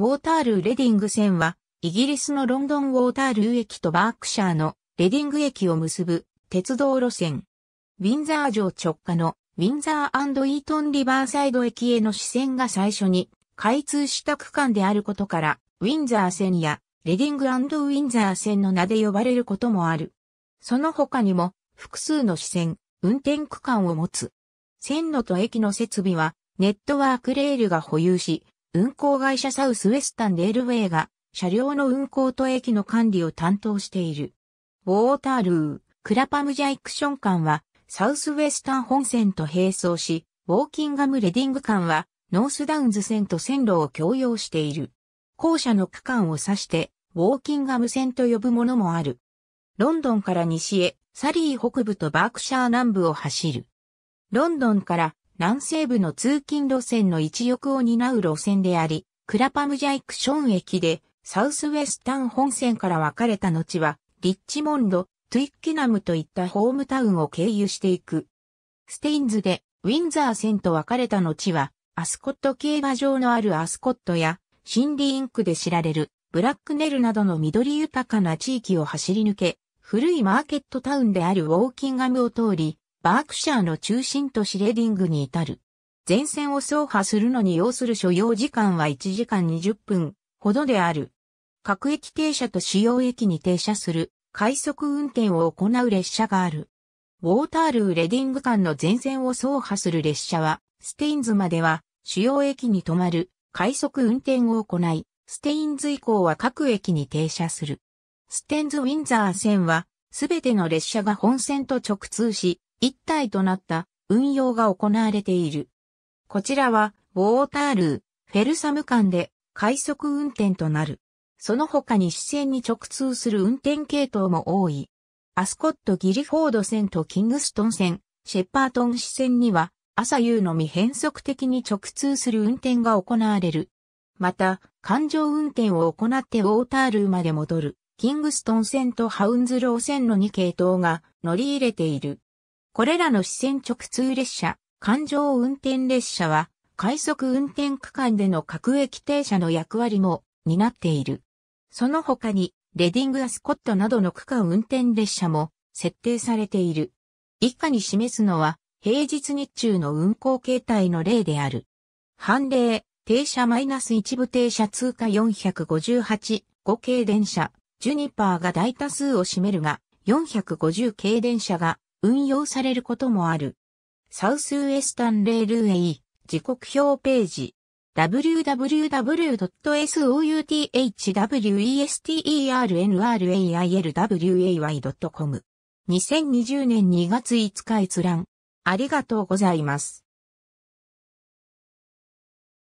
ウォータールーレディング線は、イギリスのロンドンウォータールー駅とバークシャーのレディング駅を結ぶ鉄道路線。ウィンザー城直下のウィンザーイートンリバーサイド駅への支線が最初に開通した区間であることから、ウィンザー線やレディングウィンザー線の名で呼ばれることもある。その他にも複数の支線、運転区間を持つ。線路と駅の設備はネットワークレールが保有し、運行会社サウスウェスタンレールウェイが車両の運行と駅の管理を担当している。ウォータールー、クラパムジャイクション間はサウスウェスタン本線と並走し、ウォーキンガムレディング間はノースダウンズ線と線路を共用している。校舎の区間を指して、ウォーキンガム線と呼ぶものもある。ロンドンから西へ、サリー北部とバークシャー南部を走る。ロンドンから南西部の通勤路線の一翼を担う路線であり、クラパムジャイクション駅でサウスウェスタン本線から分かれた後は、リッチモンド、トゥイッキナムといったホームタウンを経由していく。ステインズでウィンザー線と分かれた後は、アスコット競馬場のあるアスコットや、シンディインクで知られるブラックネルなどの緑豊かな地域を走り抜け、古いマーケットタウンであるウォーキンガムを通り、バークシャーの中心都市レディングに至る。前線を走破するのに要する所要時間は1時間20分ほどである。各駅停車と主要駅に停車する快速運転を行う列車がある。ウォータールーレディング間の前線を走破する列車は、ステインズまでは主要駅に止まる快速運転を行い、ステインズ以降は各駅に停車する。ステンズ・ウィンザー線は、すべての列車が本線と直通し、一体となった運用が行われている。こちらは、ウォータールー、フェルサム間で快速運転となる。その他に支線に直通する運転系統も多い。アスコット・ギリフォード線とキングストン線、シェパートン支線には、朝夕のみ変則的に直通する運転が行われる。また、環状運転を行ってウォータールーまで戻る、キングストン線とハウンズロー線の2系統が乗り入れている。これらの支線直通列車、環状運転列車は、快速運転区間での各駅停車の役割も担っている。その他に、レディングアスコットなどの区間運転列車も設定されている。以下に示すのは、平日日中の運行形態の例である。判例、停車マイナス一部停車通過458、5系電車、ジュニパーが大多数を占めるが、450系電車が運用されることもある。サウスウエスタンレールウェイ、時刻表ページ。www.southwesternrailway.com2020 年2月5日閲覧。ありがとうございます。